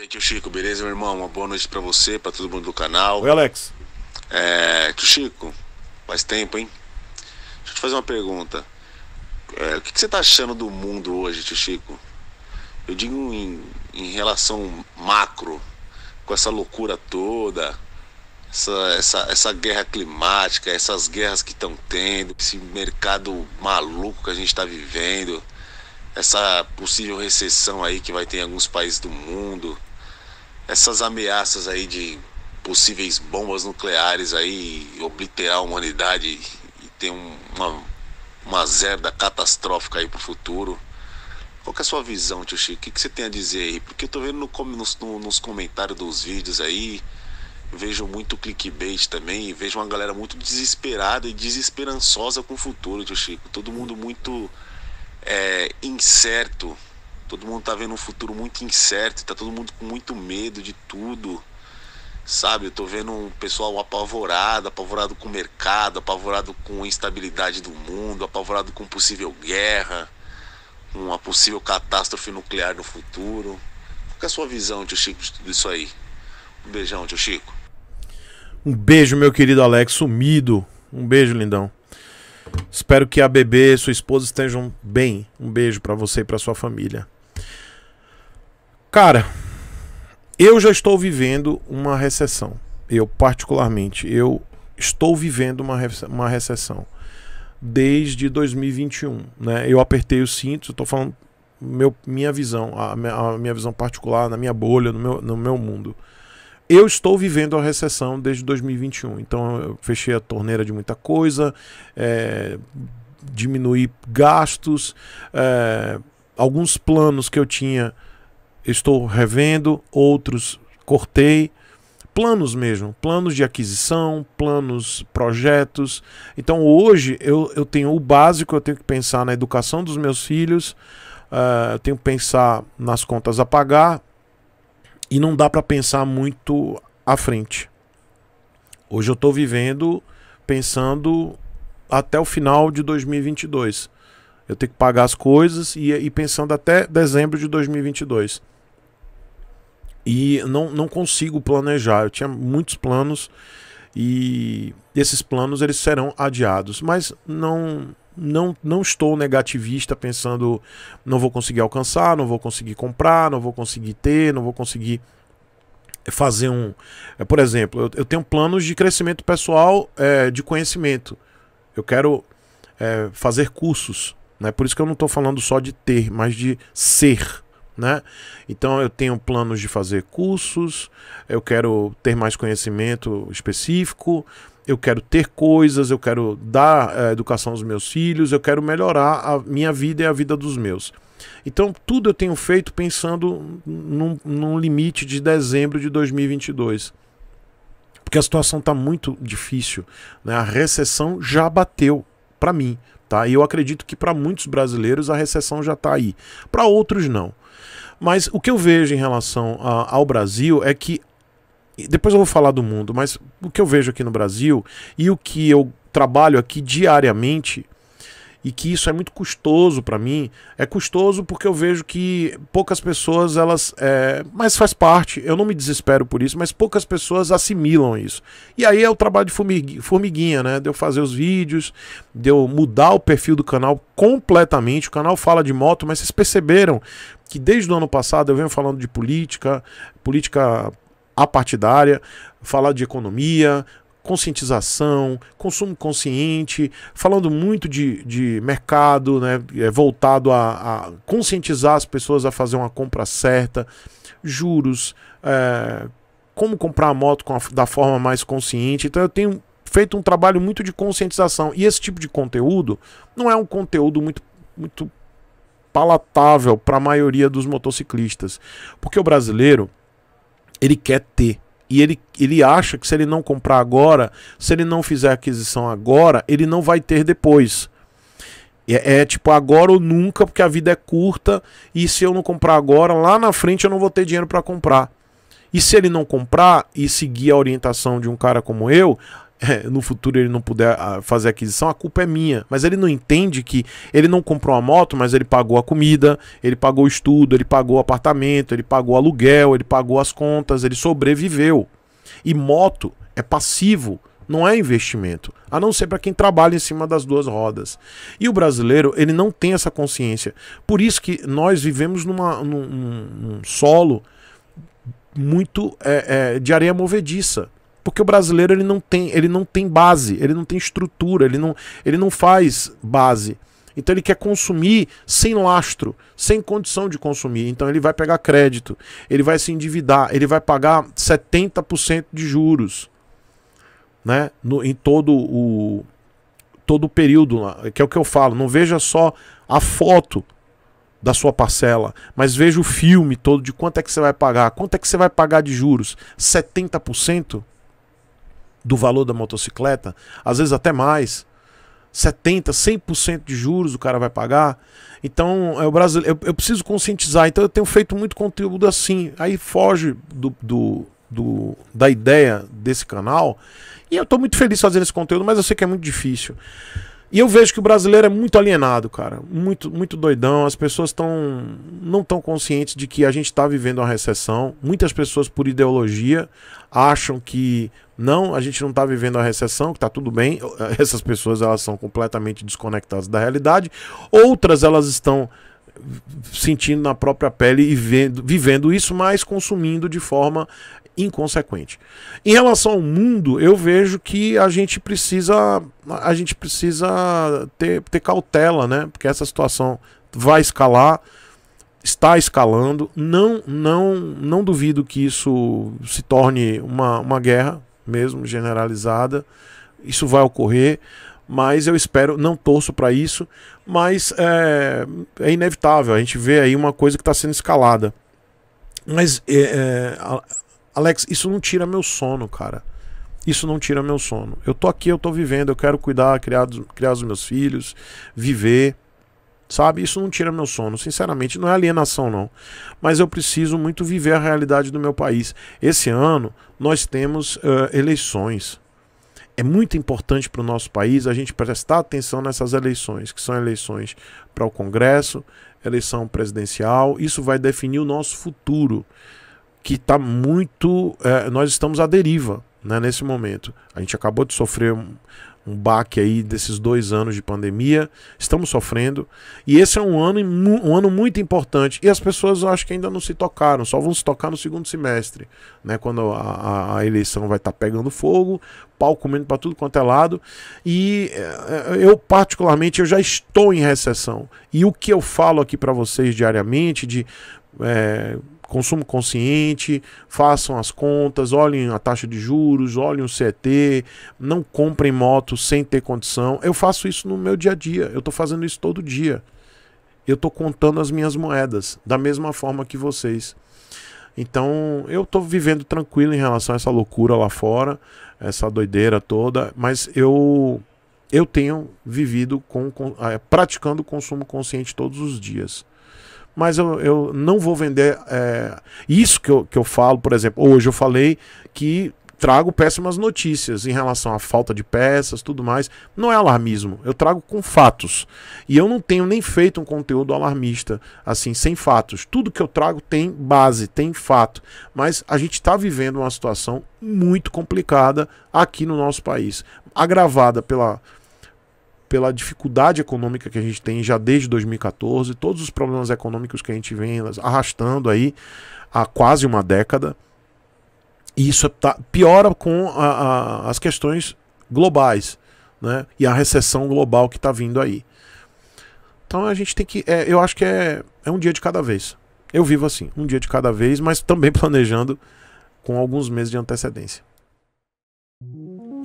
E aí, tio Chico, beleza, meu irmão? Uma boa noite para você, para todo mundo do canal. Oi, Alex. É, tio Chico, faz tempo, hein? Deixa eu te fazer uma pergunta. É, o que, que, você tá achando do mundo hoje, tio Chico? Eu digo em, em relação macro, com essa loucura toda, essa, essa, essa guerra climática, essas guerras que estão tendo, esse mercado maluco que a gente está vivendo, essa possível recessão aí que vai ter em alguns países do mundo essas ameaças aí de possíveis bombas nucleares aí obliterar a humanidade e ter uma, uma zerda catastrófica aí pro futuro. Qual é a sua visão, tio Chico? O que, que, você tem a dizer aí? Porque eu tô vendo no, nos, nos comentários dos vídeos aí, vejo muito clickbait também, vejo uma galera muito desesperada e desesperançosa com o futuro, tio Chico. Todo mundo muito é, incerto Todo mundo tá vendo um futuro muito incerto, tá todo mundo com muito medo de tudo. Sabe, eu tô vendo um pessoal apavorado, apavorado com o mercado, apavorado com a instabilidade do mundo, apavorado com possível guerra, com uma possível catástrofe nuclear no futuro. Qual é a sua visão, tio Chico, disso aí? Um beijão, tio Chico. Um beijo, meu querido Alex, sumido. Um beijo, lindão. Espero que a bebê e sua esposa estejam bem. Um beijo para você e para sua família. Cara, eu já estou vivendo uma recessão. Eu, particularmente, eu estou vivendo uma, uma recessão desde 2021. Né? Eu apertei os cintos, estou falando meu, minha visão, a minha, a minha, visão particular, na minha bolha, no meu, no meu mundo. Eu estou vivendo a recessão desde 2021, então eu fechei a torneira de muita coisa, é, diminuí gastos, é, alguns planos que eu tinha estou revendo, outros cortei. Planos mesmo, planos de aquisição, planos, projetos. Então hoje eu, eu tenho o básico, eu tenho que pensar na educação dos meus filhos, uh, eu tenho que pensar nas contas a pagar e não dá para pensar muito à frente. Hoje eu estou vivendo pensando até o final de 2022 eu tenho que pagar as coisas e, e pensando até dezembro de 2022. E não, não consigo planejar. Eu tinha muitos planos e esses planos eles serão adiados, mas não não não estou negativista pensando não vou conseguir alcançar, não vou conseguir comprar, não vou conseguir ter, não vou conseguir fazer um, é, por exemplo, eu, eu tenho planos de crescimento pessoal é, de conhecimento. Eu quero é, fazer cursos né? Por isso que eu não estou falando só de ter, mas de ser. Né? Então eu tenho planos de fazer cursos, eu quero ter mais conhecimento específico, eu quero ter coisas, eu quero dar é, educação aos meus filhos, eu quero melhorar a minha vida e a vida dos meus. Então, tudo eu tenho feito pensando num, num limite de dezembro de 2022. Porque a situação está muito difícil. Né? A recessão já bateu para mim, tá? E eu acredito que para muitos brasileiros a recessão já está aí, para outros não. Mas o que eu vejo em relação a, ao Brasil é que depois eu vou falar do mundo, mas o que eu vejo aqui no Brasil e o que eu trabalho aqui diariamente e que isso é muito custoso para mim. É custoso porque eu vejo que poucas pessoas elas, é, mas faz parte. Eu não me desespero por isso, mas poucas pessoas assimilam isso. E aí é o trabalho de formiguinha, né? De eu fazer os vídeos, de eu mudar o perfil do canal completamente. O canal fala de moto, mas vocês perceberam que desde o ano passado eu venho falando de política, política apartidária, falar de economia, conscientização, consumo consciente, falando muito de, de mercado, né, é voltado a, a conscientizar as pessoas a fazer uma compra certa, juros, é, como comprar a moto com a, da forma mais consciente. Então eu tenho feito um trabalho muito de conscientização e esse tipo de conteúdo não é um conteúdo muito, muito palatável para a maioria dos motociclistas, porque o brasileiro ele quer ter e ele, ele acha que se ele não comprar agora, se ele não fizer aquisição agora, ele não vai ter depois. É, é, tipo agora ou nunca, porque a vida é curta e se eu não comprar agora, lá na frente eu não vou ter dinheiro para comprar. E se ele não comprar e seguir a orientação de um cara como eu, é, no futuro ele não puder ah, fazer aquisição, a culpa é minha. Mas ele não entende que ele não comprou a moto, mas ele pagou a comida, ele pagou o estudo, ele pagou o apartamento, ele pagou o aluguel, ele pagou as contas, ele sobreviveu. E moto é passivo não é investimento, a não ser para quem trabalha em cima das duas rodas. E o brasileiro, ele não tem essa consciência. Por isso que nós vivemos numa, num, num solo muito é, é, de areia movediça. Porque o brasileiro ele não tem, ele não tem base, ele não tem estrutura, ele não, ele não faz base. Então ele quer consumir sem lastro, sem condição de consumir. Então ele vai pegar crédito, ele vai se endividar, ele vai pagar 70% de juros, né? No, em todo o todo o período, que é o que eu falo, não veja só a foto da sua parcela, mas veja o filme todo de quanto é que você vai pagar, quanto é que você vai pagar de juros? 70%? do valor da motocicleta, às vezes até mais. 70, 100% de juros o cara vai pagar. Então, é o Brasil, eu, eu, preciso conscientizar. Então, eu tenho feito muito conteúdo assim. Aí foge do, do, do da ideia desse canal. E eu estou muito feliz fazendo esse conteúdo, mas eu sei que é muito difícil. E eu vejo que o brasileiro é muito alienado, cara. Muito, muito doidão. As pessoas estão não estão conscientes de que a gente está vivendo uma recessão. Muitas pessoas, por ideologia, acham que não, a gente não está vivendo a recessão, que está tudo bem. Essas pessoas elas são completamente desconectadas da realidade. Outras elas estão sentindo na própria pele e vendo, vivendo isso, mas consumindo de forma inconsequente. Em relação ao mundo, eu vejo que a gente precisa a gente precisa ter, ter cautela, né? Porque essa situação vai escalar, está escalando. Não não não duvido que isso se torne uma, uma guerra mesmo generalizada. Isso vai ocorrer mas eu espero, não torço para isso, mas é, é, inevitável. A gente vê aí uma coisa que está sendo escalada. Mas, é, é Alex, isso não tira meu sono, cara. Isso não tira meu sono. Eu tô aqui, eu tô vivendo, eu quero cuidar, criar, criar os meus filhos, viver sabe? Isso não tira meu sono, sinceramente, não é alienação não, mas eu preciso muito viver a realidade do meu país. Esse ano nós temos uh, eleições é muito importante para o nosso país a gente prestar atenção nessas eleições, que são eleições para o Congresso, eleição presidencial. Isso vai definir o nosso futuro, que está muito. É, nós estamos à deriva né, nesse momento. A gente acabou de sofrer um baque aí desses dois anos de pandemia. Estamos sofrendo. E esse é um ano, um ano muito importante. E as pessoas acho que ainda não se tocaram, só vão se tocar no segundo semestre, né? Quando a, a eleição vai estar tá pegando fogo, pau comendo para tudo quanto é lado. E eh, eu, particularmente, eu já estou em recessão. E o que eu falo aqui para vocês diariamente de. É, consumo consciente, façam as contas, olhem a taxa de juros, olhem o CET, não comprem moto sem ter condição. Eu faço isso no meu dia a dia, eu estou fazendo isso todo dia. Eu estou contando as minhas moedas, da mesma forma que vocês. Então, eu estou vivendo tranquilo em relação a essa loucura lá fora, essa doideira toda, mas eu eu tenho vivido com, com eh, praticando o consumo consciente todos os dias mas eu, eu não vou vender. É, isso que eu, que eu falo, por exemplo, hoje eu falei que trago péssimas notícias em relação à falta de peças, tudo mais. Não é alarmismo, eu trago com fatos. E eu não tenho nem feito um conteúdo alarmista, assim, sem fatos. Tudo que eu trago tem base, tem fato. Mas a gente está vivendo uma situação muito complicada aqui no nosso país, agravada pela pela dificuldade econômica que a gente tem já desde 2014, todos os problemas econômicos que a gente vem arrastando aí há quase uma década. E isso tá, piora com a, a, as questões globais né? e a recessão global que está vindo aí. Então a gente tem que. É, eu acho que é, é um dia de cada vez. Eu vivo assim, um dia de cada vez, mas também planejando com alguns meses de antecedência.